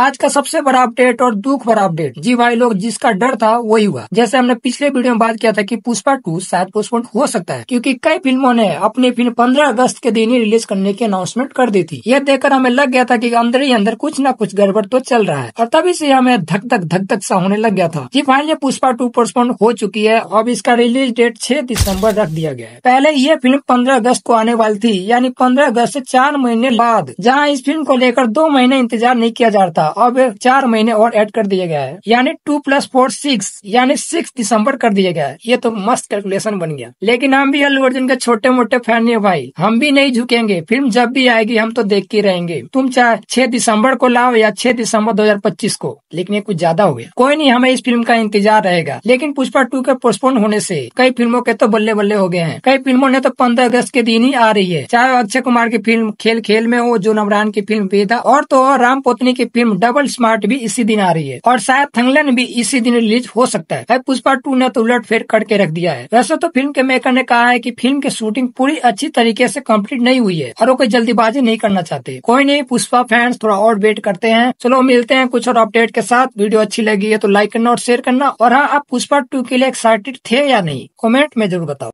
आज का सबसे बड़ा अपडेट और दुख भरा अपडेट जी भाई लोग जिसका डर था वही हुआ जैसे हमने पिछले वीडियो में बात किया था कि पुष्पा टू शायद पोस्टपोन हो सकता है क्योंकि कई फिल्मों ने अपनी फिल्म 15 अगस्त के दिन ही रिलीज करने की अनाउंसमेंट कर दी थी यह देखकर हमें लग गया था की अंदर ही अंदर कुछ न कुछ गड़बड़ तो चल रहा है और तभी से हमें धक धक धक धक सा होने लग गया था जी फाइनली पुष्पा टू पोस्टपोन हो चुकी है अब इसका रिलीज डेट छह दिसम्बर रख दिया गया है पहले ये फिल्म पंद्रह अगस्त को आने वाली थी यानी पंद्रह अगस्त ऐसी चार महीने बाद जहाँ इस फिल्म को लेकर दो महीने इंतजार नहीं किया जा रहा था अब चार महीने और ऐड कर दिया गया है यानी टू प्लस फोर सिक्स यानी सिक्स दिसंबर कर दिया गया है ये तो मस्त कैलकुलेशन बन गया लेकिन हम भी अल्लू अर्जुन के छोटे मोटे फैन है भाई हम भी नहीं झुकेंगे फिल्म जब भी आएगी हम तो देख के रहेंगे तुम चाहे छह दिसंबर को लाओ या छह दिसंबर 2025 को लेकिन ये कुछ ज्यादा हो गया कोई नहीं हमें इस फिल्म का इंतजार रहेगा लेकिन पुष्पा टू के पोस्टपोन होने से कई फिल्मों के तो बल्ले बल्ले हो गए हैं कई फिल्मों ने तो पंद्रह अगस्त के दिन ही आ रही है चाहे अक्षय कुमार की फिल्म खेल खेल में हो जो नवरान की फिल्म बेदा और तो और राम पोतनी की फिल्म फिल्म डबल स्मार्ट भी इसी दिन आ रही है और शायद थंगलन भी इसी दिन रिलीज हो सकता है पुष्पा टू ने तो उलट फेर करके रख दिया है वैसे तो फिल्म के मेकर ने कहा है की फिल्म की शूटिंग पूरी अच्छी तरीके ऐसी कम्प्लीट नहीं हुई है और वो कोई जल्दीबाजी नहीं करना चाहते कोई नहीं पुष्पा फैंस थोड़ा और वेट करते हैं चलो मिलते हैं कुछ और अपडेट के साथ वीडियो अच्छी लगी है तो लाइक करना और शेयर करना और हाँ आप पुष्पा टू के लिए एक्साइटेड थे या नहीं कमेंट में जरूर बताओ